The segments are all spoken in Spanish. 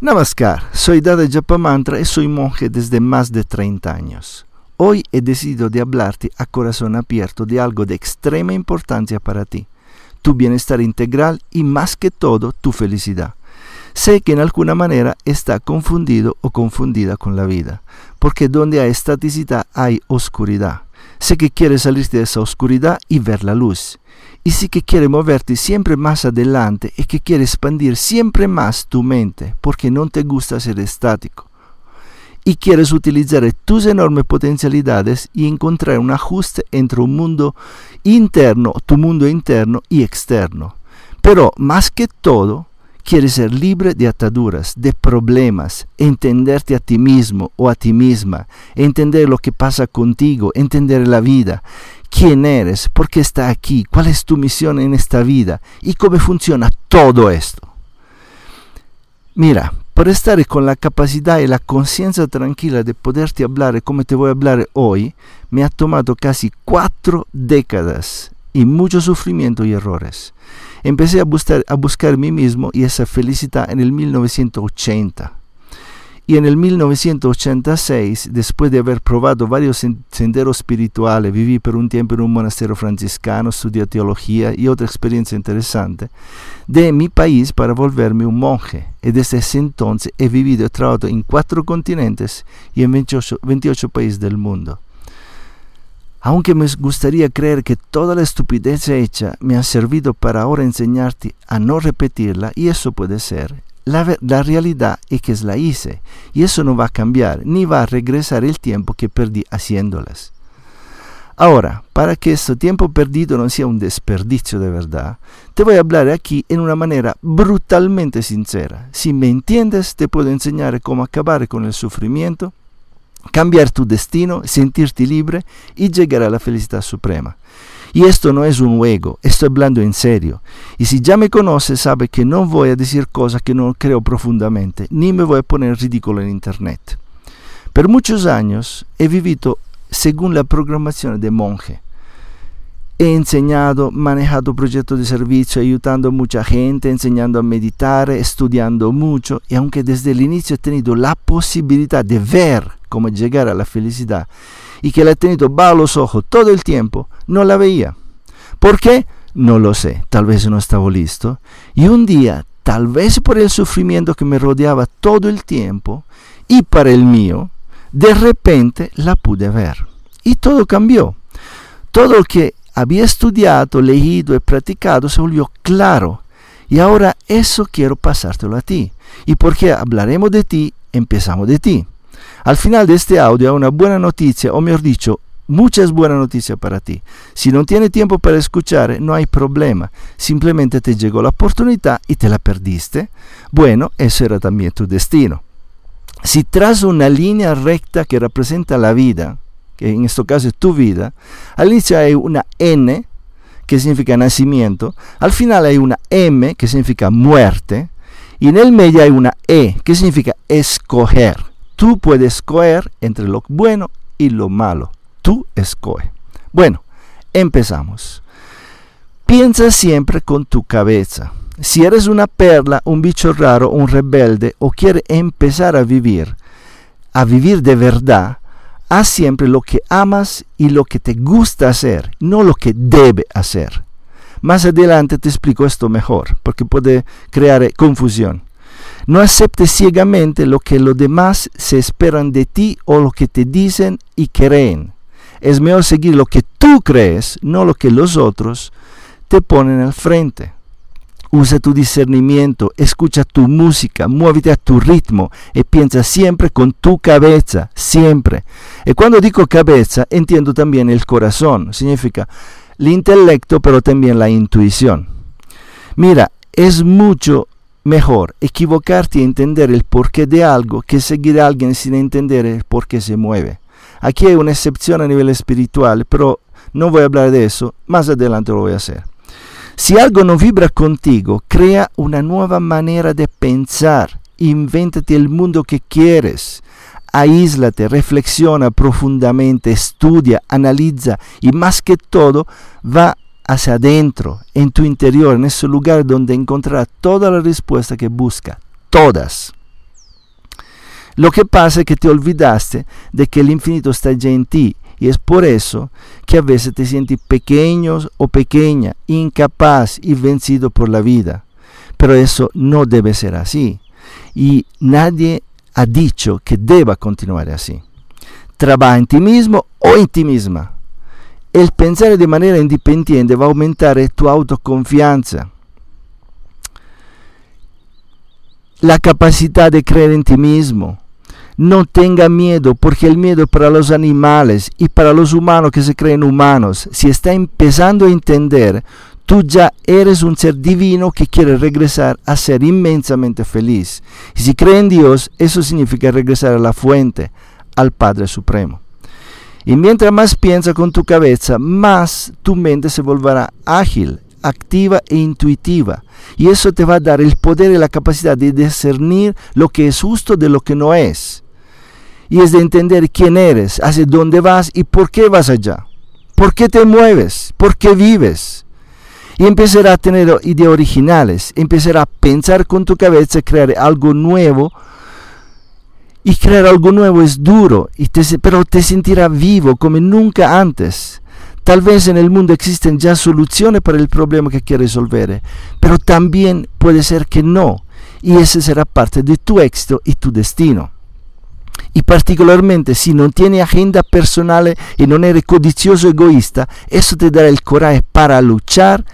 Namaskar, soy Dada Japamantra y soy monje desde más de 30 años. Hoy he decidido de hablarte a corazón abierto de algo de extrema importancia para ti, tu bienestar integral y más que todo tu felicidad sé que en alguna manera está confundido o confundida con la vida, porque donde hay estaticidad hay oscuridad. Sé que quiere salir de esa oscuridad y ver la luz. Y sí que quiere moverte siempre más adelante y que quiere expandir siempre más tu mente, porque no te gusta ser estático. Y quieres utilizar tus enormes potencialidades y encontrar un ajuste entre un mundo interno, tu mundo interno y externo. Pero más que todo, Quieres ser libre de ataduras, de problemas, entenderte a ti mismo o a ti misma, entender lo que pasa contigo, entender la vida, quién eres, por qué está aquí, cuál es tu misión en esta vida y cómo funciona todo esto. Mira, para estar con la capacidad y la conciencia tranquila de poderte hablar como te voy a hablar hoy, me ha tomado casi cuatro décadas y mucho sufrimiento y errores. Empecé a buscar, a buscar mí mismo y esa felicidad en el 1980. Y en el 1986, después de haber probado varios senderos espirituales, viví por un tiempo en un monasterio franciscano, estudié teología y otra experiencia interesante, de mi país para volverme un monje. Y desde ese entonces he vivido y trabajado en cuatro continentes y en 28 países del mundo aunque me gustaría creer que toda la estupidez hecha me ha servido para ahora enseñarte a no repetirla, y eso puede ser, la, realidad es que la hice, y eso no va a cambiar, ni va a regresar el tiempo que perdí haciéndolas. Ahora, para que este tiempo perdido no sea un desperdicio de verdad, te voy a hablar aquí en una manera brutalmente sincera. Si me entiendes, te puedo enseñar cómo acabar con el sufrimiento cambiar tu destino, sentirte libre y llegar a la felicidad suprema. Y esto no es un juego, estoy hablando en serio. Y si ya me conoce, sabe que no voy a decir cosas que no creo profundamente, ni me voy a poner ridículo en Internet. Por muchos años he vivido según la programación de monje. He enseñado, manejado proyectos de servicio, ayudando a mucha gente, enseñando a meditar, estudiando mucho y aunque desde el inicio he tenido la posibilidad de ver cómo llegar a la felicidad y que la he tenido bajo los ojos todo el tiempo, no la veía. ¿Por qué? No lo sé, tal vez no estaba listo. Y un día, tal vez por el sufrimiento que me rodeaba todo el tiempo y para el mío, de repente la pude ver. Y todo cambió. Todo lo que había estudiado, leído y practicado se volvió claro. Y ahora eso quiero pasártelo a ti. Y porque hablaremos de ti, empezamos de ti. Al final de este audio, hay una buena noticia, o mejor dicho, muchas buenas noticias para ti. Si no tienes tiempo para escuchar, no hay problema. Simplemente te llegó la oportunidad y te la perdiste. Bueno, eso era también tu destino. Si trazo una línea recta que representa la vida, que en este caso es tu vida, al inicio hay una N, que significa nacimiento, al final hay una M, que significa muerte, y en el medio hay una E, que significa escoger. Tú puedes escoger entre lo bueno y lo malo. Tú escoge. Bueno, empezamos. Piensa siempre con tu cabeza. Si eres una perla, un bicho raro, un rebelde o quieres empezar a vivir, a vivir de verdad, haz siempre lo que amas y lo que te gusta hacer, no lo que debe hacer. Más adelante te explico esto mejor, porque puede crear eh, confusión. No aceptes ciegamente lo que los demás se esperan de ti o lo que te dicen y creen. Es mejor seguir lo que tú crees, no lo que los otros te ponen al frente. Usa tu discernimiento, escucha tu música, muévete a tu ritmo y piensa siempre con tu cabeza, siempre. Y cuando digo cabeza, entiendo también el corazón, significa el intelecto, pero también la intuición. Mira, es mucho mejor equivocarte y entender el porqué de algo que seguir a alguien sin entender el por qué se mueve. Aquí hay una excepción a nivel espiritual, pero no voy a hablar de eso, más adelante lo voy a hacer. Si algo no vibra contigo, crea una nueva manera de pensar, invéntate el mundo que quieres, aíslate, reflexiona profundamente, estudia, analiza y más que todo va hacia adentro, en tu interior, en ese lugar donde encontrarás toda la respuesta que busca, todas. Lo que pasa es que te olvidaste de que el infinito está ya en ti y es por eso que a veces te sientes pequeño o pequeña, incapaz y vencido por la vida. Pero eso no debe ser así y nadie ha dicho que deba continuar así. Trabaja en ti mismo o en ti misma el pensar de manera independiente va a aumentar tu autoconfianza. La capacidad de creer en ti mismo. No tenga miedo, porque el miedo para los animales y para los humanos que se creen humanos. Si está empezando a entender, tú ya eres un ser divino que quiere regresar a ser inmensamente feliz. Y si cree en Dios, eso significa regresar a la fuente, al Padre Supremo. Y mientras más piensas con tu cabeza, más tu mente se volverá ágil, activa e intuitiva. Y eso te va a dar el poder y la capacidad de discernir lo que es justo de lo que no es. Y es de entender quién eres, hacia dónde vas y por qué vas allá. ¿Por qué te mueves? ¿Por qué vives? y empezará a tener ideas originales, empezará a pensar con tu cabeza, crear algo nuevo y crear algo nuevo es duro, pero te sentirá vivo como nunca antes. Tal vez en el mundo existen ya soluciones para el problema que quieres resolver, eh, pero también puede ser que no, y ese será parte de tu éxito y tu destino. Y particularmente si no tienes agenda personal eh, y no eres codicioso egoísta, eso te dará el coraje para luchar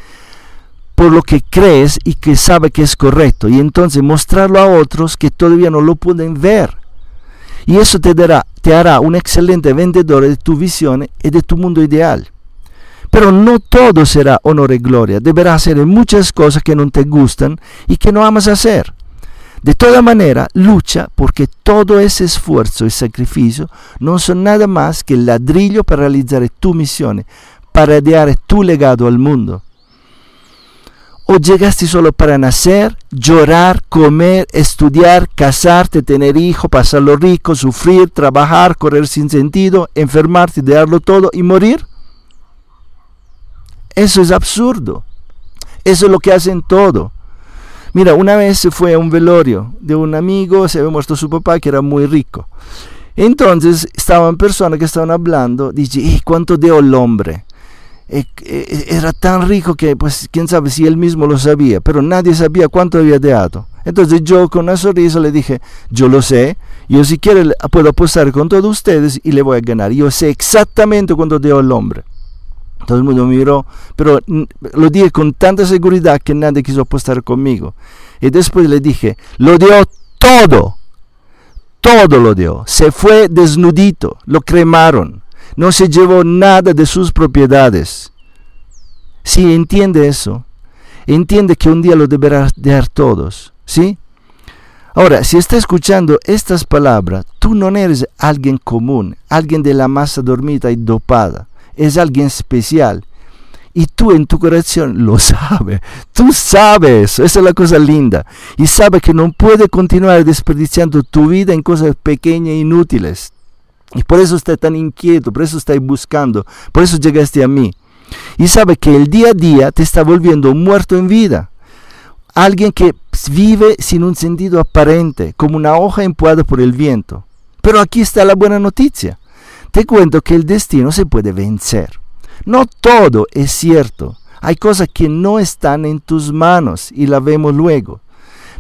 por lo que crees y que sabes que es correcto y entonces mostrarlo a otros que todavía no lo pueden ver y eso te, dará, te hará un excelente vendedor de tu visión y de tu mundo ideal. Pero no todo será honor y gloria. Deberá hacer muchas cosas que no te gustan y que no amas hacer. De toda manera, lucha porque todo ese esfuerzo y sacrificio no son nada más que el ladrillo para realizar tu misión, para idear tu legado al mundo. ¿O llegaste solo para nacer, llorar, comer, estudiar, casarte, tener hijo, pasarlo rico, sufrir, trabajar, correr sin sentido, enfermarte, dejarlo todo y morir? Eso es absurdo. Eso es lo que hacen todo. Mira, una vez fue a un velorio de un amigo, se había muerto su papá que era muy rico. Entonces estaban personas que estaban hablando, dije, cuánto dio el hombre? Eh, eh, era tan rico que, pues, quién sabe si él mismo lo sabía, pero nadie sabía cuánto había deado Entonces yo con una sonrisa le dije, yo lo sé, yo si quiere puedo apostar con todos ustedes y le voy a ganar. Yo sé exactamente cuánto dio el hombre. Todo el mundo miró, pero lo dije con tanta seguridad que nadie quiso apostar conmigo. Y después le dije, lo dio todo, todo lo dio. Se fue desnudito, lo cremaron no se llevó nada de sus propiedades. Sí, entiende eso. Entiende que un día lo deberá dejar todos. ¿Sí? Ahora, si está escuchando estas palabras, tú no eres alguien común, alguien de la masa dormida y dopada, es alguien especial. Y tú en tu corazón lo sabes, tú sabes, esa es la cosa linda. Y sabes que no puedes continuar desperdiciando tu vida en cosas pequeñas e inútiles. Y por eso está tan inquieto, por eso estás buscando, por eso llegaste a mí. Y sabe que el día a día te está volviendo muerto en vida. Alguien que vive sin un sentido aparente, como una hoja empujada por el viento. Pero aquí está la buena noticia. Te cuento que el destino se puede vencer. No todo es cierto. Hay cosas que no están en tus manos y la vemos luego.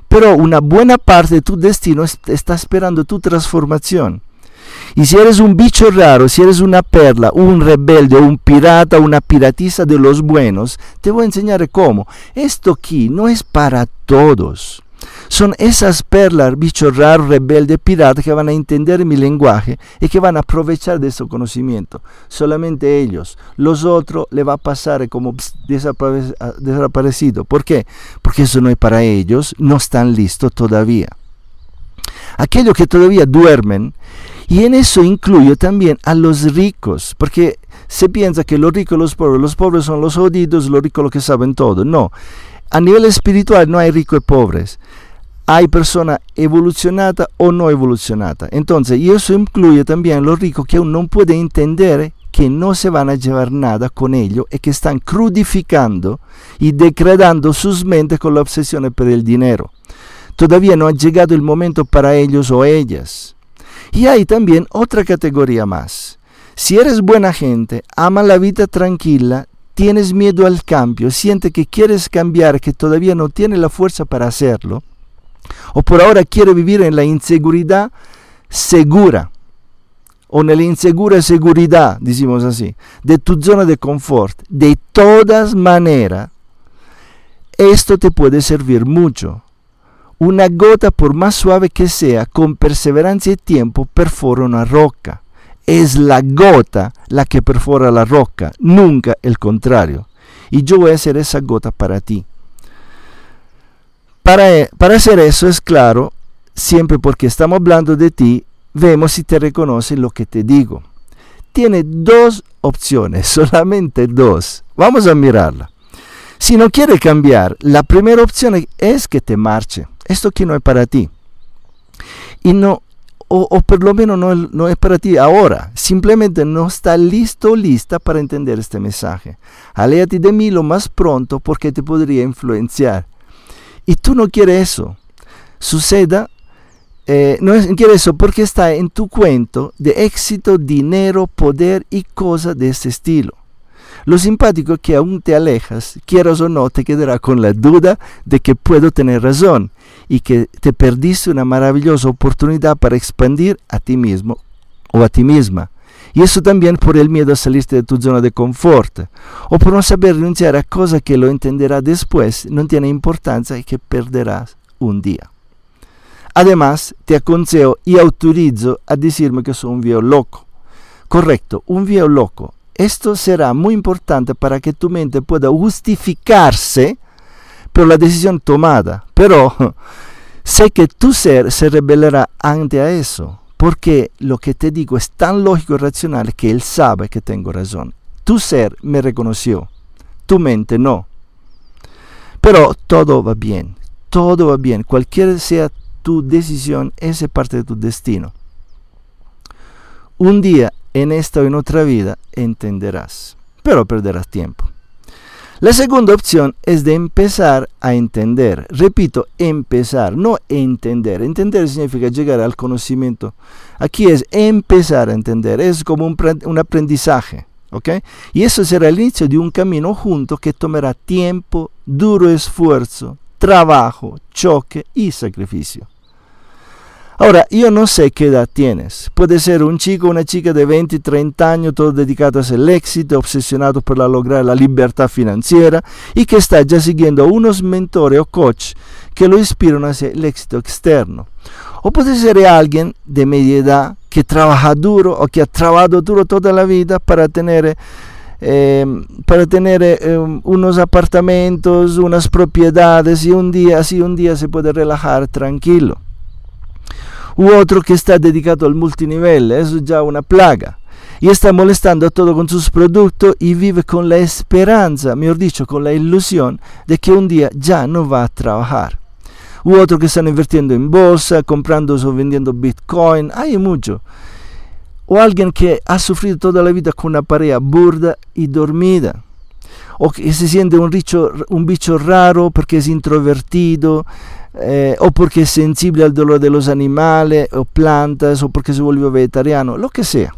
Pero una buena parte de tu destino está esperando tu transformación. Y si eres un bicho raro, si eres una perla, un rebelde, un pirata, una piratiza de los buenos, te voy a enseñar cómo. Esto aquí no es para todos. Son esas perlas, bichos raros, rebeldes, piratas que van a entender mi lenguaje y que van a aprovechar de ese conocimiento. Solamente ellos. Los otros le va a pasar como ah, desaparecido. ¿Por qué? Porque eso no es para ellos, no están listos todavía. Aquellos que todavía duermen y en eso incluyo también a los ricos, porque se piensa que los ricos, los pobres, los pobres son los jodidos, los ricos lo que saben todo. No, a nivel espiritual no hay ricos y pobres. Hay persona evolucionada o no evolucionada. Entonces, y eso incluye también los ricos que aún no pueden entender que no se van a llevar nada con ellos y que están crudificando y degradando sus mentes con la obsesión por el dinero. Todavía no ha llegado el momento para ellos o ellas. Y hay también otra categoría más. Si eres buena gente, ama la vida tranquila, tienes miedo al cambio, siente que quieres cambiar, que todavía no tienes la fuerza para hacerlo, o por ahora quiere vivir en la inseguridad segura, o en la insegura seguridad, decimos así, de tu zona de confort, de todas maneras, esto te puede servir mucho una gota, por más suave que sea, con perseverancia y tiempo, perfora una roca. Es la gota la que perfora la roca, nunca el contrario. Y yo voy a ser esa gota para ti. Para, eh, para hacer eso es claro, siempre porque estamos hablando de ti, vemos si te reconoce lo que te digo. Tiene dos opciones, solamente dos. Vamos a mirarla. Si no quiere cambiar, la primera opción es que te marche esto que no es para ti. Y no, o, por lo menos no, es para ti ahora. Simplemente no está listo, lista para entender este mensaje. Aléate de mí lo más pronto porque te podría influenciar. Y tú no quieres eso. Suceda eh, no quieres eso porque está en tu cuento de éxito, dinero, poder y cosas de ese estilo. Lo simpático es que aún te alejas, quieras o no, te quedará con la duda de que puedo tener razón y que te perdiste una maravillosa oportunidad para expandir a ti mismo o a ti misma. Y eso también por el miedo a de tu zona de confort o por no saber renunciar a cosas que lo entenderá después, no tiene importancia y que perderás un día. Además, te aconsejo y autorizo a decirme que soy un viejo loco. Correcto, un viejo loco. Esto será muy importante para que tu mente pueda justificarse por la decisión tomada. Pero sé que tu ser se rebelará ante a eso, porque lo que te digo es tan lógico y racional que él sabe que tengo razón. Tu ser me reconoció, tu mente no. Pero todo va bien, todo va bien, cualquier sea tu decisión, esa es parte de tu destino. Un día, en esta o en otra vida, entenderás, pero perderás tiempo. La segunda opción es de empezar a entender. Repito, empezar, no entender. Entender significa llegar al conocimiento. Aquí es empezar a entender, es como un, aprendizaje. Y eso será el inicio de un camino junto que tomará tiempo, duro esfuerzo, trabajo, choque y sacrificio. Ahora, yo no sé qué edad tienes. Puede ser un chico o una chica de 20, 30 años, todo dedicado a al éxito, obsesionado por lograr la libertad financiera y que está ya siguiendo unos mentores o coach que lo inspiran hacia el éxito externo. O puede ser alguien de media edad que trabaja duro o que ha trabajado duro toda la vida para tener eh, para tener eh, um, unos apartamentos, unas propiedades y un día así un día se puede relajar tranquilo. U altro che sta dedicato al multinivel, è eh, già una plaga. E sta molestando a todo con sus productos e vive con la esperanza, mejor dicho, con la ilusión di che un dia già non va a lavorare. U altro che están invirtiendo in bolsa, comprando o vendendo bitcoin, hay mucho. O alguien che ha sufrido tutta la vita con una parea burda e dormita. o che si sente un, richo, un bicho raro perché è introvertito, Eh, o porque es sensible al dolor de los animales o plantas, o porque se volvió vegetariano, lo que sea.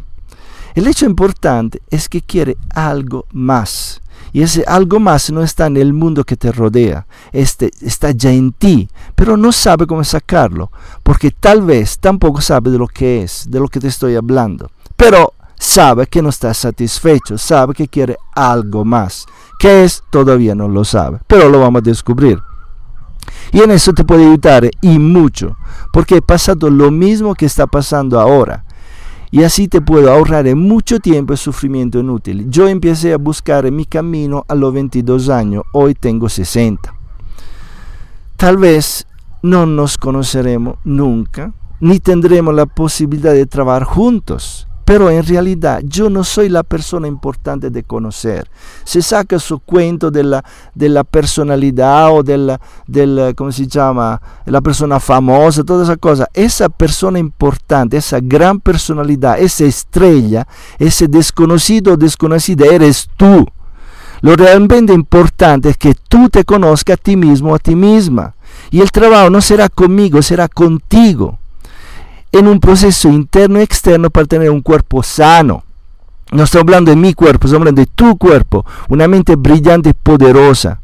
El hecho importante es que quiere algo más. Y ese algo más no está en el mundo que te rodea, este está ya en ti, pero no sabe cómo sacarlo, porque tal vez tampoco sabe de lo que es, de lo que te estoy hablando. Pero sabe que no está satisfecho, sabe que quiere algo más. ¿Qué es? Todavía no lo sabe, pero lo vamos a descubrir. Y en eso te puede ayudar y mucho, porque he pasado lo mismo que está pasando ahora. Y así te puedo ahorrar mucho tiempo y sufrimiento inútil. Yo empecé a buscar mi camino a los 22 años, hoy tengo 60. Tal vez no nos conoceremos nunca, ni tendremos la posibilidad de trabajar juntos però in realtà io non sono la persona importante da conoscere. Se saca su cuento della, della personalità o della, del, come si chiama, la persona famosa, tutta esa cosa, esa persona importante, esa gran personalità, esa estrella, ese desconocido o desconocida eres tú. Lo realmente importante es que tú te conozcas a ti mismo, a ti misma. Y el trabajo no será conmigo, será contigo. en un proceso interno y externo para tener un cuerpo sano. No estoy hablando de mi cuerpo, estoy hablando de tu cuerpo, una mente brillante y poderosa.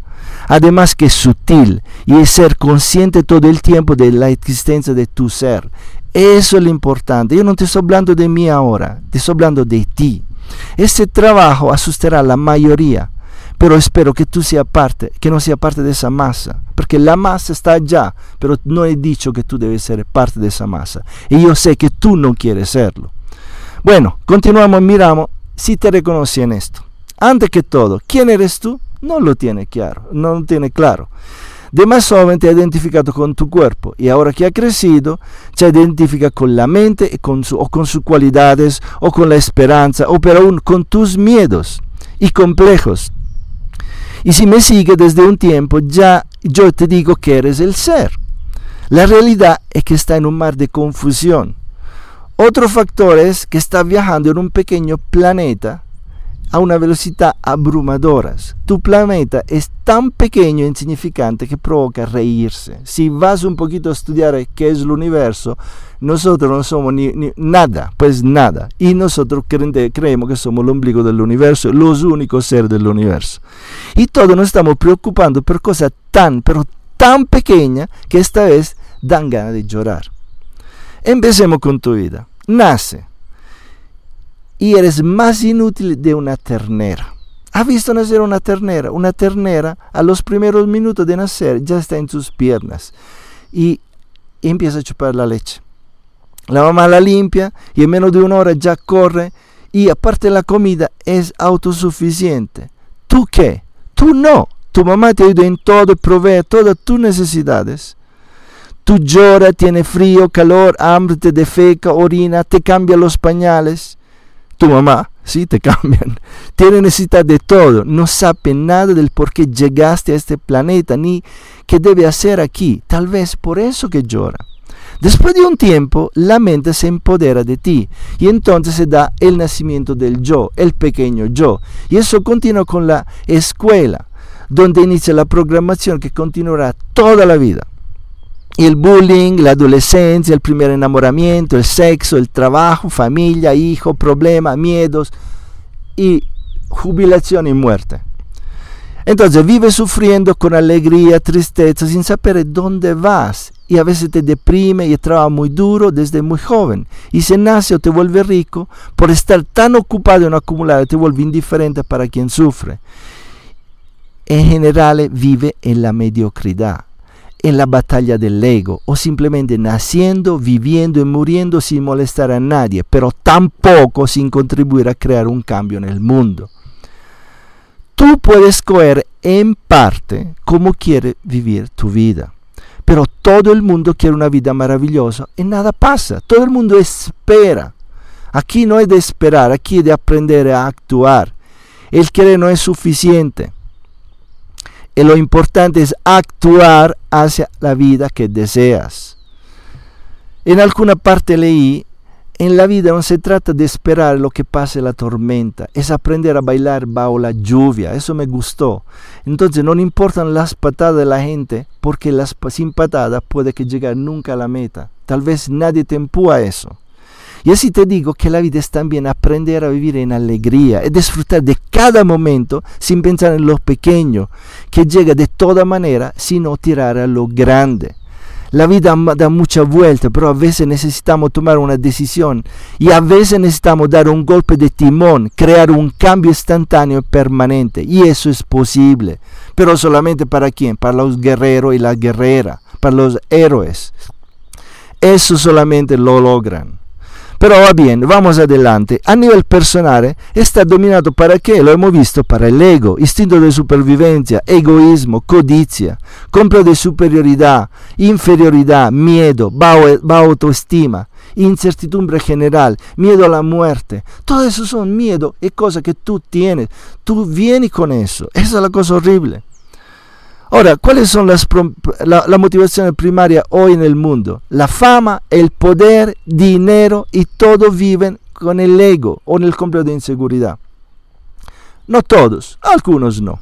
Además que es sutil y es ser consciente todo el tiempo de la existencia de tu ser. Eso es lo importante. Yo no te estoy hablando de mí ahora, te estoy hablando de ti. Este trabajo asustará a la mayoría, pero espero que tú seas parte, que no seas parte de esa masa, porque la masa está allá, pero no he dicho que tú debes ser parte de esa masa. Y yo sé que tú no quieres serlo. Bueno, continuamos, miramos si te reconoce en esto. Antes que todo, ¿quién eres tú? No lo tiene claro, no lo tiene claro. De más joven te ha identificado con tu cuerpo y ahora que ha crecido se identifica con la mente con su, o con sus cualidades o con la esperanza o pero aún con tus miedos y complejos. Y si me sigue desde un tiempo, ya yo te digo que eres el ser. La realidad es que está en un mar de confusión. Otro factor es que está viajando en un pequeño planeta a una velocidad abrumadora. Tu planeta es tan pequeño e insignificante que provoca reírse. Si vas un poquito a estudiar qué es el universo, nosotros no somos nada, pues nada. Y nosotros creemos que somos el ombligo del universo, los únicos seres del universo. Y todos nos estamos preocupando por cosas tan, pero tan pequeñas que esta vez dan ganas de llorar. Empecemos con tu vida. Nace y eres más inútil de una ternera. ¿Has visto nacer una ternera? Una ternera a los primeros minutos de nacer ya está en sus piernas y empieza a chupar la leche. La mamá la limpia y en menos de una hora ya corre y aparte la comida es autosuficiente. ¿Tú qué? Tú no. Tu mamá te ayuda en todo, provee todas tus necesidades. Tú llora, tiene frío, calor, hambre, te defeca, orina, te cambia los pañales tu mamá, ¿sí? Te cambian. Tiene necesidad de todo. No sabe nada del por qué llegaste a este planeta ni qué debe hacer aquí. Tal vez por eso que llora. Después de un tiempo, la mente se empodera de ti y entonces se da el nacimiento del yo, el pequeño yo. Y eso continúa con la escuela, donde inicia la programación que continuará toda la vida. Y el bullying, la adolescencia, el primer enamoramiento, el sexo, el trabajo, familia, hijo, problemas, miedos y jubilación y muerte. Entonces vive sufriendo con alegría, tristeza, sin saber dónde vas. Y a veces te deprime y trabaja muy duro desde muy joven. Y se nace o te vuelve rico por estar tan ocupado en acumular, te vuelve indiferente para quien sufre. En general vive en la mediocridad en la batalla del ego o simplemente naciendo, viviendo y muriendo sin molestar a nadie, pero tampoco sin contribuir a crear un cambio en el mundo. Tú puedes coger en parte cómo quiere vivir tu vida, pero todo el mundo quiere una vida maravillosa y nada pasa, todo el mundo espera. Aquí no es de esperar, aquí es de aprender a actuar. El querer no es suficiente. Y eh, lo importante es actuar hacia la vida que deseas. En alguna parte leí, en la vida no se trata de esperar lo que pase la tormenta, es aprender a bailar bajo la lluvia, eso me gustó. Entonces no importan las patadas de la gente, porque las, sin patadas puede que llegar nunca a la meta. Tal vez nadie te eso. Y así te digo que la vida es también aprender a vivir en alegría, Y disfrutar de cada momento sin pensar en lo pequeño, que llega de toda manera, sino tirar a lo grande. La vida da mucha vuelta, pero a veces necesitamos tomar una decisión y a veces necesitamos dar un golpe de timón, crear un cambio instantáneo y permanente. Y eso es posible, pero solamente para quién? Para los guerreros y la guerrera, para los héroes. Eso solamente lo logran. Però va bene, vamos adelante. A livello personale, está dominato per qué? Lo hemos visto para el ego, instinto de supervivencia, egoísmo, codicia, compra de superioridad, inferioridad, miedo, autoestima, incertidumbre generale, miedo a la muerte. Todo eso son miedo e cose che tu tienes. Tú vienes con eso. Esa es la cosa horrible. Ahora, ¿cuáles son las la, motivaciones primarias hoy en el mundo? La fama, el poder, dinero y todos viven con el ego o en el complejo de inseguridad. No todos, algunos no.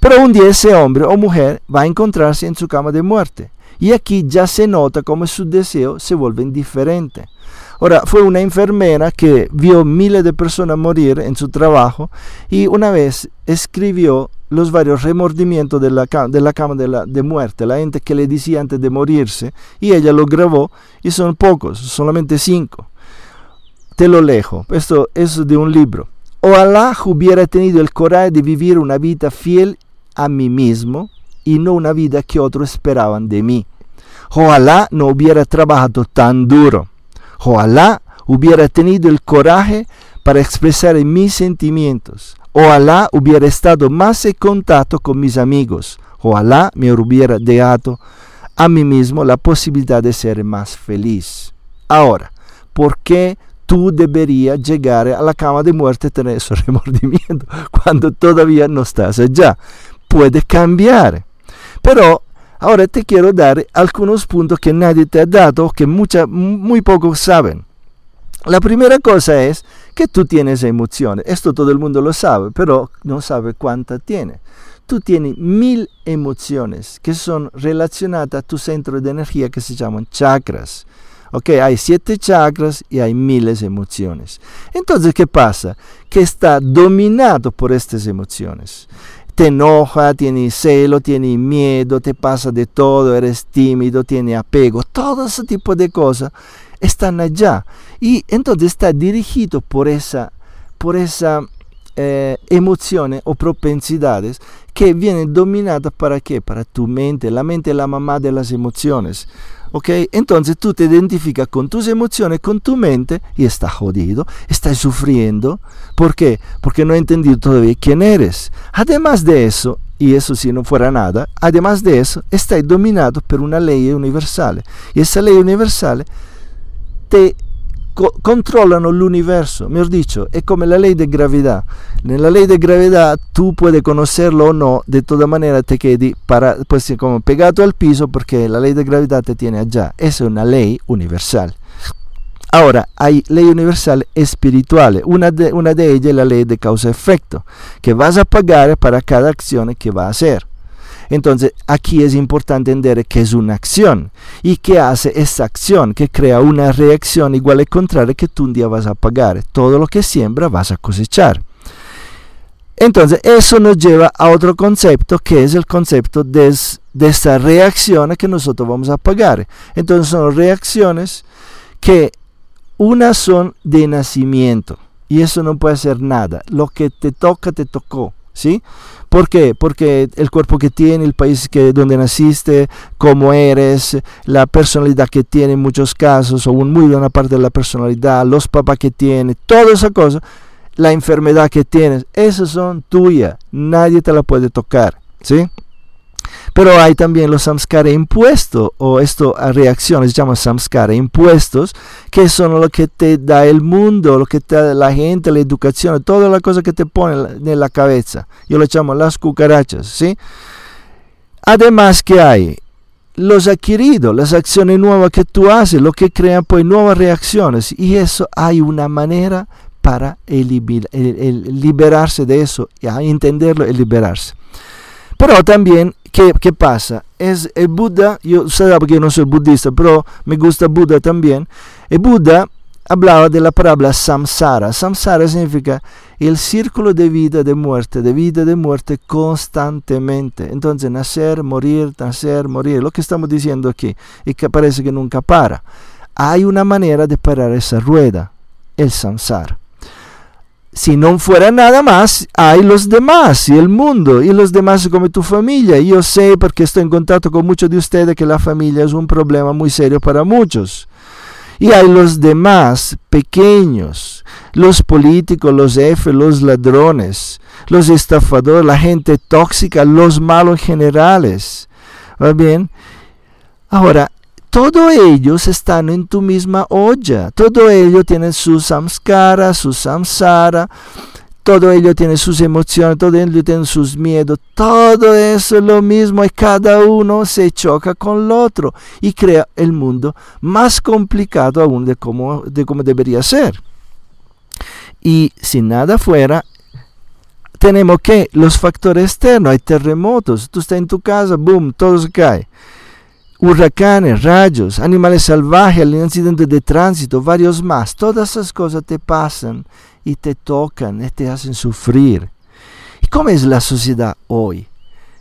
Pero un día ese hombre o mujer va a encontrarse en su cama de muerte. Y aquí ya se nota cómo su deseo se vuelve indiferente. Ahora, fue una enfermera que vio miles de personas morir en su trabajo y una vez escribió los varios remordimientos de la, cama de, muerte, la gente que le decía antes de morirse, y ella lo grabó, y son pocos, solamente cinco. Te lo lejo, esto es de un libro. Ojalá hubiera tenido el coraje de vivir una vida fiel a mí mismo y no una vida que otros esperaban de mí. Ojalá no hubiera trabajado tan duro. Ojalá hubiera tenido el coraje para expresar mis sentimientos. Ojalá hubiera estado más en contacto con mis amigos. Ojalá me hubiera dejado a mí mismo la posibilidad de ser más feliz. Ahora, ¿por qué tú deberías llegar a la cama de muerte y tener ese remordimiento cuando todavía no estás allá? Puede cambiar. Pero Ahora te quiero dar algunos puntos que nadie te ha dado, que mucha, muy pocos saben. La primera cosa es que tú tienes emociones. Esto todo el mundo lo sabe, pero no sabe cuánta tiene. Tú tienes mil emociones que son relacionadas a tu centro de energía que se llaman chakras. Ok, hay siete chakras y hay miles de emociones. Entonces, ¿qué pasa? Que está dominado por estas emociones te enoja, tiene celo, tiene miedo, te pasa de todo, eres tímido, tiene apego, todo ese tipo de cosas están allá. Y entonces está dirigido por esa, por esa eh, emociones o propensidades que vienen dominadas para qué? Para tu mente. La mente es la mamá de las emociones. ¿Ok? Entonces tú te identificas con tus emociones, con tu mente y estás jodido, estás sufriendo. ¿Por qué? Porque no he entendido todavía quién eres. Además de eso, y eso si no fuera nada, además de eso, estás dominado por una ley universal. Y esa ley universal te co- controllano l'universo. Mejor è come la ley di gravità. Nella ley di gravità tu puoi conoscerlo o no, de toda maniera te quedi para, pues, como pegato al piso perché la ley di gravità te tiene allá. Esa è una ley universal. Ahora, hay ley universal espiritual. Una de, una de ellas es la ley di causa-efecto, che vas a pagare per cada acción che vas a hacer. Entonces aquí es importante entender que es una acción y que hace esta acción, que crea una reacción igual y contraria que tú un día vas a pagar. Todo lo que siembra vas a cosechar. Entonces eso nos lleva a otro concepto que es el concepto de, esta reacción que nosotros vamos a pagar. Entonces son reacciones que unas son de nacimiento y eso no puede ser nada. Lo que te toca, te tocó. ¿sí? ¿Por qué? Porque el cuerpo que tiene, el país que, donde naciste, cómo eres, la personalidad que tiene en muchos casos, o muy buena parte de la personalidad, los papás que tiene, toda esa cosa, la enfermedad que tienes, esas son tuyas, nadie te la puede tocar, ¿sí? Pero hay también los samskara impuestos, o esto a reacciones, llaman samskara impuestos, que son lo que te da el mundo, lo que te da la gente, la educación, toda la cosa que te pone en la cabeza. Yo lo llamo las cucarachas, ¿sí? Además que hay los adquiridos, las acciones nuevas que tú haces, lo que crean pues nuevas reacciones. Y eso hay una manera para el, liberarse de eso, entenderlo y liberarse. Pero también ¿Qué pasa? Es el Buda, yo porque no soy budista, pero me gusta Buda también. El Buda hablaba de la palabra samsara. Samsara significa el círculo de vida, de muerte, de vida, de muerte constantemente. Entonces, nacer, morir, nacer, morir, lo que estamos diciendo aquí, y que parece que nunca para. Hay una manera de parar esa rueda, el samsara si no fuera nada más, hay los demás y el mundo y los demás como tu familia. yo sé, porque estoy en contacto con muchos de ustedes, que la familia es un problema muy serio para muchos. Y hay los demás pequeños, los políticos, los jefes, los ladrones, los estafadores, la gente tóxica, los malos generales. ¿Va bien? Ahora, todo ellos están en tu misma olla. Todo ello tiene sus samskara, sus samsara. Todo ello tiene sus emociones, todo ello tiene sus miedos. Todo eso es lo mismo y cada uno se choca con el otro y crea el mundo más complicado aún de cómo, de debería ser. Y si nada fuera, tenemos que los factores externos, hay terremotos, tú estás en tu casa, boom, todo se cae huracanes, rayos, animales salvajes, incidentes de tránsito, varios más. Todas esas cosas te pasan y te tocan, y eh, te hacen sufrir. ¿Y cómo es la sociedad hoy?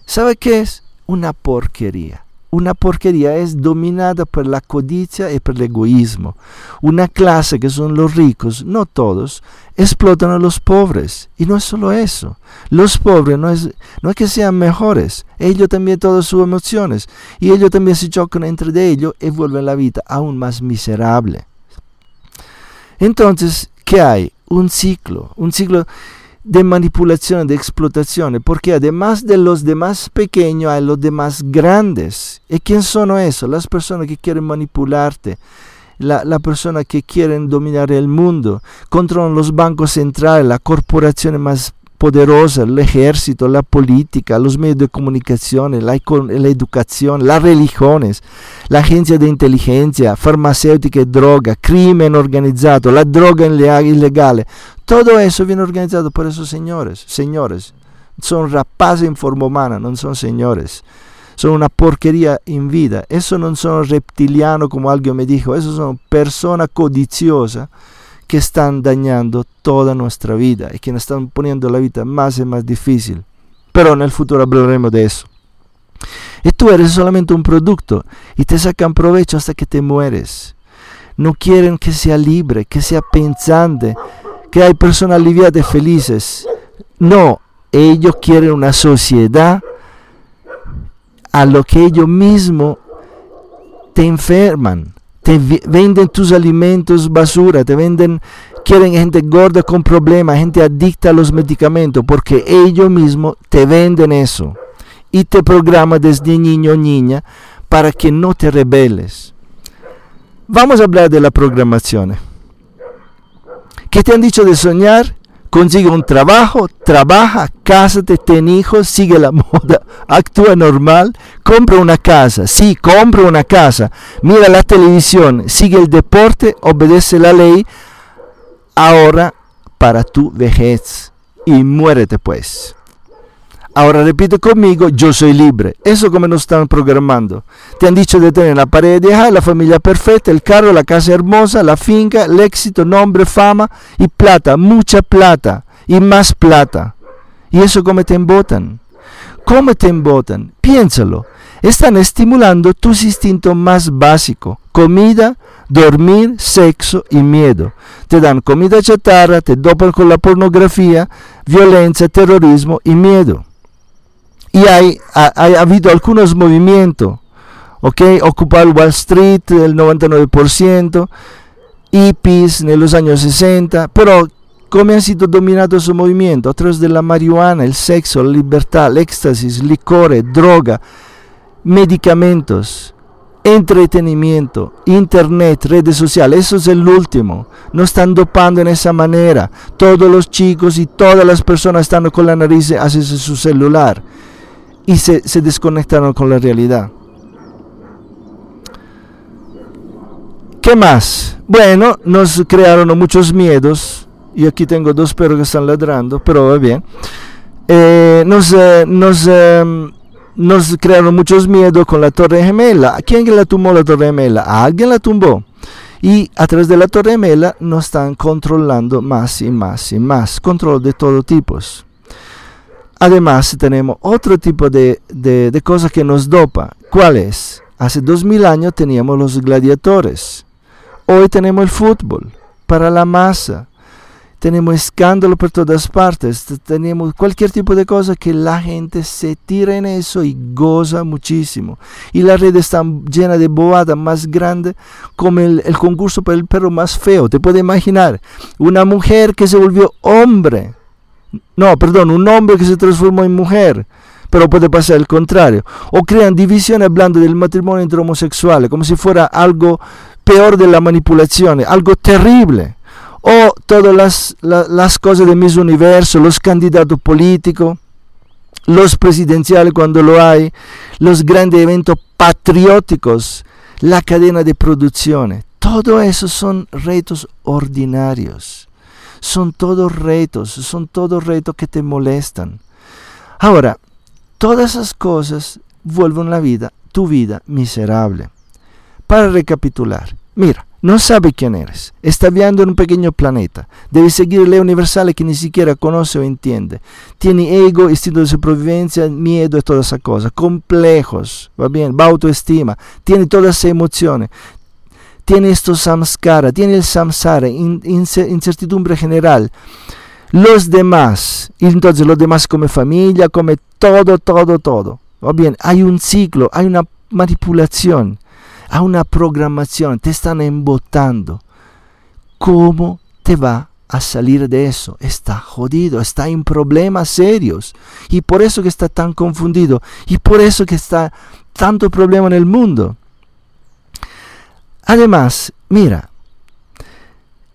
¿Sabe qué es? Una porquería una porquería es dominada por la codicia y por el egoísmo. Una clase que son los ricos, no todos, explotan a los pobres. Y no es solo eso. Los pobres no es, no que sean mejores. Ellos también todas sus emociones. Y ellos también se chocan entre ellos y vuelven la vida aún más miserable. Entonces, ¿qué hay? Un ciclo. Un ciclo de manipulación, de explotación, porque además de los demás pequeños hay los demás grandes. ¿Y quién son esos? Las personas que quieren manipularte, la, la persona que quieren dominar el mundo, controlan los bancos centrales, la corporación más poderosa, el ejército, la política, los medios de comunicación, la, la educación, las religiones, la agencia de inteligencia, farmacéutica y droga, crimen organizado, la droga ilegal, todo eso viene organizado por esos señores. Señores, son rapaces en forma humana, no son señores. Son una porquería en vida. Eso no son reptilianos, como alguien me dijo. Eso son personas codiciosas que están dañando toda nuestra vida y que nos están poniendo la vida más y más difícil. Pero en el futuro hablaremos de eso. Y tú eres solamente un producto y te sacan provecho hasta que te mueres. No quieren que sea libre, que sea pensante, que hay personas y felices. No, ellos quieren una sociedad a lo que ellos mismos te enferman. Te venden tus alimentos basura, te venden, quieren gente gorda con problemas, gente adicta a los medicamentos, porque ellos mismos te venden eso y te programan desde niño o niña para que no te rebeles. Vamos a hablar de la programación. ¿Qué te han dicho de soñar? Consigue un trabajo, trabaja, cásate, ten hijos, sigue la moda, actúa normal, compra una casa, sí, compra una casa, mira la televisión, sigue el deporte, obedece la ley, ahora para tu vejez y muérete pues. Ahora repite conmigo, yo soy libre. Eso como nos están programando. Te han dicho de tener la pared de la familia perfecta, el carro, la casa hermosa, la finca, el éxito, nombre, fama y plata, mucha plata y más plata. Y eso como te embotan. ¿Cómo te embotan? Piénsalo. Están estimulando tus instintos más básicos. Comida, dormir, sexo y miedo. Te dan comida chatarra, te dopan con la pornografía, violencia, terrorismo y miedo y hay, ha, habido algunos movimientos, ¿ok? Ocupar Wall Street, el 99%, hippies en los años 60, pero ¿cómo han sido dominados esos movimientos a través de la marihuana, el sexo, la libertad, el éxtasis, licores, droga, medicamentos, entretenimiento, internet, redes sociales, eso es el último. No están dopando en esa manera. Todos los chicos y todas las personas están con la nariz hacia su celular y se, desconectaron con la realidad. ¿Qué más? Bueno, nos crearon muchos miedos. Y aquí tengo dos perros que están ladrando, pero va bien. Eh, eh, eh, nos, crearon muchos miedos con la Torre Gemela. ¿Quién la tumbó la Torre Gemela? Alguien la tumbó. Y a través de la Torre Gemela nos están controlando más y más y más. Control de todo tipos. Además, tenemos otro tipo de, de, cosas que nos dopa. ¿Cuál es? Hace dos años teníamos los gladiadores. Hoy tenemos el fútbol para la masa. Tenemos escándalo por todas partes. Tenemos cualquier tipo de cosa que la gente se tira en eso y goza muchísimo. Y la red está llena de bobadas más grande como el, el concurso para el perro más feo. Te puedes imaginar una mujer que se volvió hombre no, perdón, un hombre que se transformó en mujer. Pero puede pasar el contrario. O crean divisiones hablando del matrimonio entre homosexuales, como si fuera algo peor de la manipulación, algo terrible. O todas las, cosas de mismo universo, los candidatos políticos los presidenciales cuando lo hay, los grandes eventos patrióticos, la cadena de producción. Todo eso son retos ordinarios. Son todos retos, son todos retos que te molestan. Ahora, todas esas cosas vuelven la vida, tu vida miserable. Para recapitular, mira, no sabe quién eres. Está viajando en un pequeño planeta. Debe seguir ley universal que ni siquiera conoce o entiende. Tiene ego, instinto de supervivencia, miedo y todas esas cosas. Complejos, va bien, va autoestima. Tiene todas esas emociones tiene estos samskara, tiene el samsara, incertidumbre general. Los demás, entonces los demás como familia, como todo, todo, todo. O bien, hay un ciclo, hay una manipulación, hay una programación, te están embotando. ¿Cómo te va a salir de eso. Está jodido, está en problemas serios. Y por eso que está tan confundido. Y por eso que está tanto problema en el mundo. Además, mira,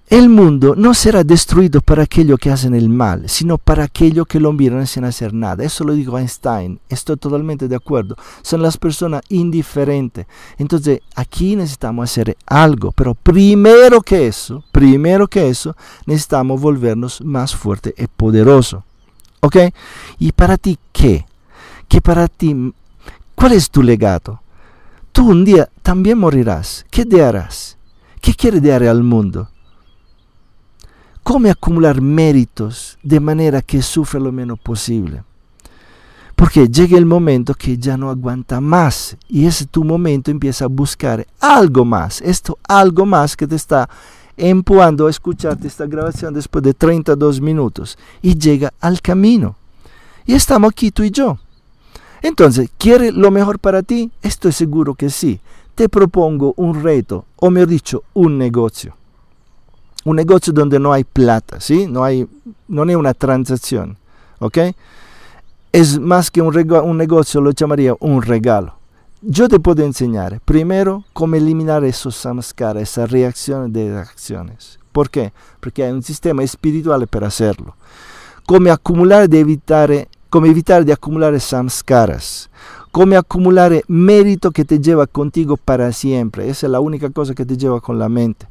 el mundo no será destruido para aquello que hacen el mal, sino para aquello que lo miran sin hacer nada. Eso lo dijo Einstein. Estoy totalmente de acuerdo. Son las personas indiferentes. Entonces, aquí necesitamos hacer algo, pero primero que eso, primero que eso, necesitamos volvernos más fuerte y poderoso. ¿Ok? ¿Y para ti qué? ¿Qué para ti? ¿Cuál es tu legado? tú un día también morirás. ¿Qué te harás? ¿Qué quiere dar al mundo? ¿Cómo acumular méritos de manera que sufra lo menos posible? Porque llega el momento que ya no aguanta más y ese tu momento empieza a buscar algo más, esto algo más que te está empujando a escucharte esta grabación después de 32 minutos y llega al camino. Y estamos aquí tú y yo. Entonces, ¿quiere lo mejor para ti? Estoy seguro que sí. Te propongo un reto, o mejor dicho, un negocio. Un negocio donde no hay plata, ¿sí? No, hay, no es una transacción, ¿ok? Es más que un, un negocio, lo llamaría un regalo. Yo te puedo enseñar, primero, cómo eliminar esos samskaras, esas reacciones de acciones. ¿Por qué? Porque hay un sistema espiritual para hacerlo. Cómo acumular y evitar cómo evitar de acumular samskaras, cómo acumular mérito que te lleva contigo para siempre. Esa es la única cosa que te lleva con la mente.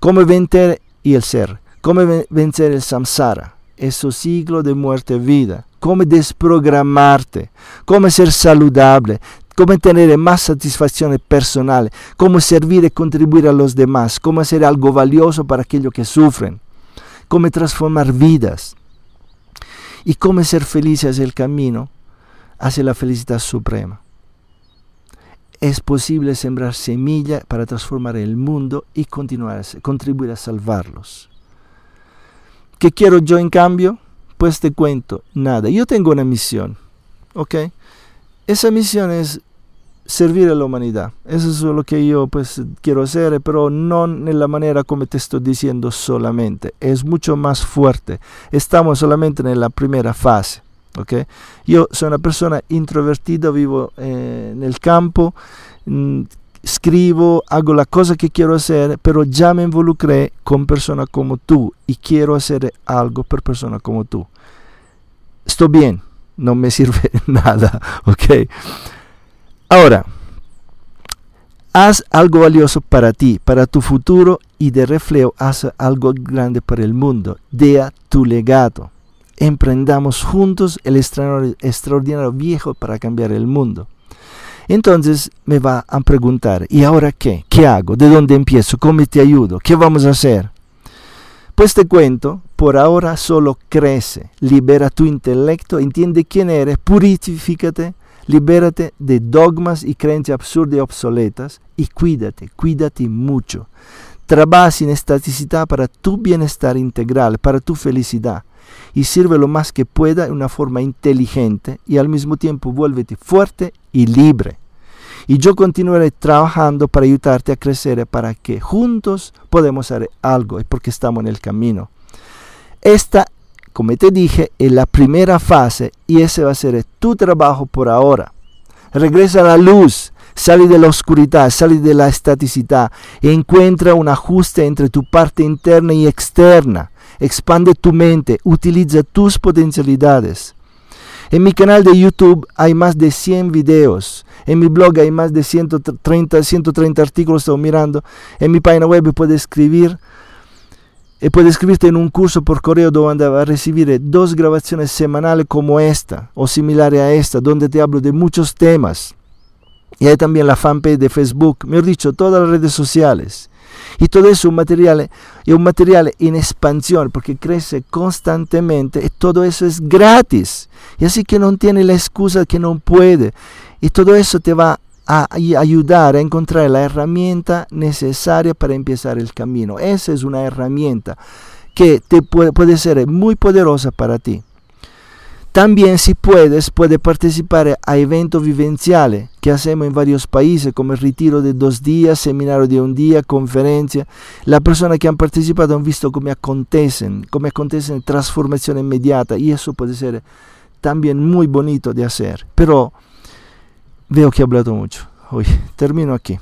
cómo vencer y el ser, cómo vencer el samsara, esos siglo de muerte-vida, cómo desprogramarte, cómo ser saludable, cómo tener más satisfacción personal, cómo servir y contribuir a los demás, cómo hacer algo valioso para aquellos que sufren, cómo transformar vidas y cómo ser feliz es el camino hacia la felicidad suprema. Es posible sembrar semilla para transformar el mundo y continuar, contribuir a salvarlos. ¿Qué quiero yo en cambio? Pues te cuento, nada. Yo tengo una misión, ¿ok? Esa misión es Servir a la humanidad. Eso es lo que yo pues, quiero hacer, pero no en la manera como te estoy diciendo solamente. Es mucho más fuerte. Estamos solamente en la primera fase. ¿ok? Yo soy una persona introvertida, vivo eh, en el campo, mm, escribo, hago la cosa que quiero hacer, pero ya me involucré con personas como tú y quiero hacer algo por personas como tú. Estoy bien, no me sirve nada. ¿ok? Ahora, haz algo valioso para ti, para tu futuro y de reflejo haz algo grande para el mundo. Dea tu legado. Emprendamos juntos el extraordinario viejo para cambiar el mundo. Entonces me va a preguntar, ¿y ahora qué? ¿Qué hago? ¿De dónde empiezo? ¿Cómo te ayudo? ¿Qué vamos a hacer? Pues te cuento, por ahora solo crece, libera tu intelecto, entiende quién eres, purifícate, Libérate de dogmas y creencias absurdas y obsoletas y cuídate, cuídate mucho. Trabaja sin estaticidad para tu bienestar integral, para tu felicidad. Y sirve lo más que pueda de una forma inteligente y al mismo tiempo vuélvete fuerte y libre. Y yo continuaré trabajando para ayudarte a crecer, para que juntos podamos hacer algo, porque estamos en el camino. Esta como te dije, es la primera fase y ese va a ser tu trabajo por ahora. Regresa a la luz, sale de la oscuridad, sale de la estaticidad, encuentra un ajuste entre tu parte interna y externa, expande tu mente, utiliza tus potencialidades. En mi canal de YouTube hay más de 100 videos. En mi blog hay más de 130, 130 artículos, estoy mirando. En mi página web puedes escribir y e puoi escribirte en un curso por correo donde vas a recibir dos grabaciones semanales como esta o similares a esta, donde te hablo de muchos temas. Y e hay también la fanpage de Facebook, Me mejor dicho, todas las redes sociales. Y todo eso es un material en expansión porque crece constantemente y todo eso es gratis. Y así que no tiene la excusa que no puede. Y todo eso te va a ayudar a encontrar la herramienta necesaria para empezar el camino. Esa es una herramienta que te puede, ser muy poderosa para ti. También si puedes, puedes participar a eventos vivenciales que hacemos en varios países, como el retiro de dos días, seminario de un día, conferencia. Las personas que han participado han visto cómo acontecen, cómo acontecen transformación inmediata y eso puede ser también muy bonito de hacer. Pero Veo que he hablado mucho hoy. Termino aquí.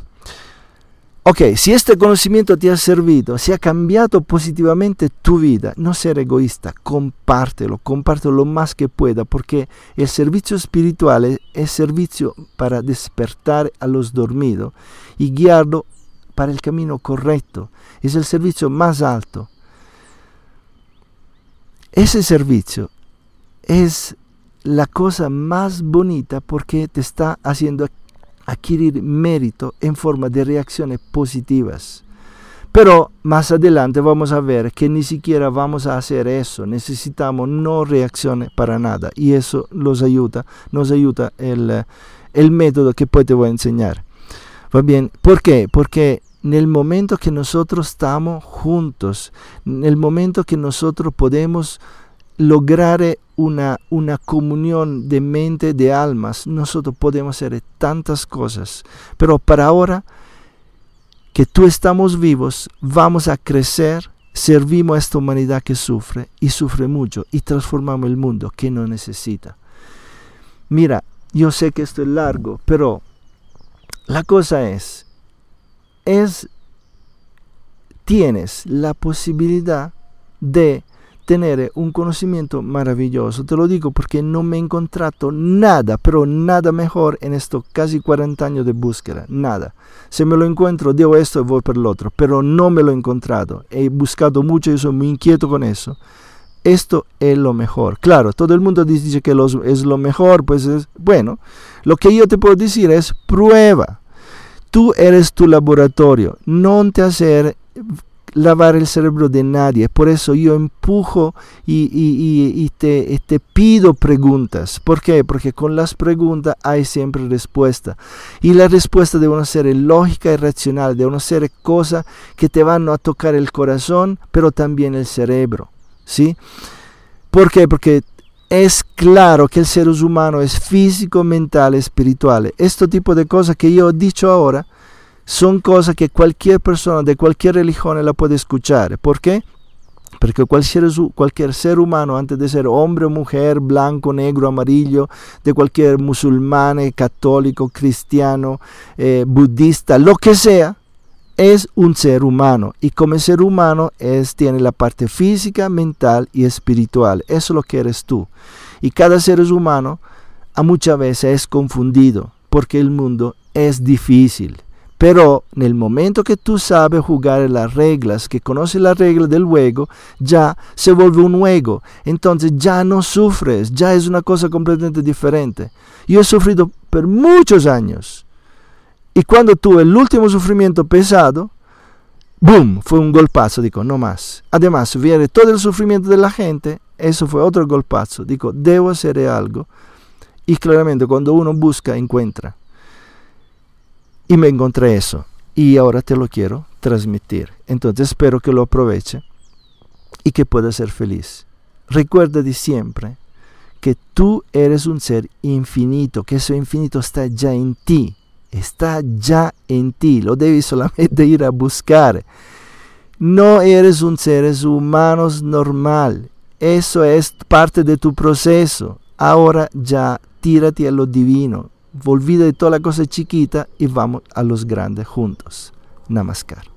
Ok, si este conocimiento te ha servido, si ha cambiado positivamente tu vida, no ser egoísta, compártelo, compártelo lo más que pueda, porque el servicio espiritual es servicio para despertar a los dormidos y guiarlo para el camino correcto. Es el servicio más alto. Ese servicio es la cosa más bonita porque te está haciendo adquirir mérito en forma de reacciones positivas. Pero más adelante vamos a ver que ni siquiera vamos a hacer eso. Necesitamos no reacciones para nada. Y eso los ayuda, nos ayuda el, eh, método que pues te voy a enseñar. ¿Va pues bien? ¿Por qué? Porque en el momento que nosotros estamos juntos, en el momento que nosotros podemos lograr una, una comunión de mente, de almas. Nosotros podemos hacer tantas cosas, pero para ahora que tú estamos vivos, vamos a crecer, servimos a esta humanidad que sufre y sufre mucho y transformamos el mundo que no necesita. Mira, yo sé que esto es largo, pero la cosa es, es tienes la posibilidad de tener un conocimiento maravilloso. Te lo digo porque no me he encontrado nada, pero nada mejor en estos casi 40 años de búsqueda. Nada. Si me lo encuentro, digo esto y voy por el otro, pero no me lo he encontrado. He buscado mucho y soy muy inquieto con eso. Esto es lo mejor. Claro, todo el mundo dice que es lo mejor, pues es bueno. Lo que yo te puedo decir es prueba. Tú eres tu laboratorio. No te hacer lavar el cerebro de nadie. Por eso yo empujo y, te, pido preguntas. ¿Por qué? Porque con las preguntas hay siempre respuesta. Y la respuesta deben ser lógica y racional, de ser cosas que te van a tocar el corazón, pero también el cerebro. ¿Sí? ¿Por qué? Porque es claro que el ser humano es físico, mental, espiritual. Este tipo de cosas que yo he dicho ahora, son cosas que cualquier persona de cualquier religión la puede escuchar. ¿Por qué? Porque cualquier, ser humano, antes de ser hombre o mujer, blanco, negro, amarillo, de cualquier musulmán, eh, católico, cristiano, eh, budista, lo que sea, es un ser humano y como ser humano es, tiene la parte física, mental y espiritual. Eso es lo que eres tú. Y cada ser humano a muchas veces es confundido porque el mundo es difícil. Pero en el momento que tú sabes jugar las reglas, que conoces las reglas del juego, ya se vuelve un juego. Entonces ya no sufres, ya es una cosa completamente diferente. Yo he sufrido por muchos años. Y cuando tuve el último sufrimiento pesado, ¡boom! Fue un golpazo, digo, no más. Además, viene todo el sufrimiento de la gente, eso fue otro golpazo. Digo, debo hacer algo. Y claramente cuando uno busca, encuentra. Y me encontré eso. Y ahora te lo quiero transmitir. Entonces espero que lo aproveche y que pueda ser feliz. Recuerda de siempre que tú eres un ser infinito, que ese infinito está ya en ti, está ya en ti, lo debes solamente ir a buscar. No eres un ser humano normal, eso es parte de tu proceso. Ahora ya tírate a lo divino, volvida de toda la cosa chiquita y vamos a los grandes juntos. Namaskar.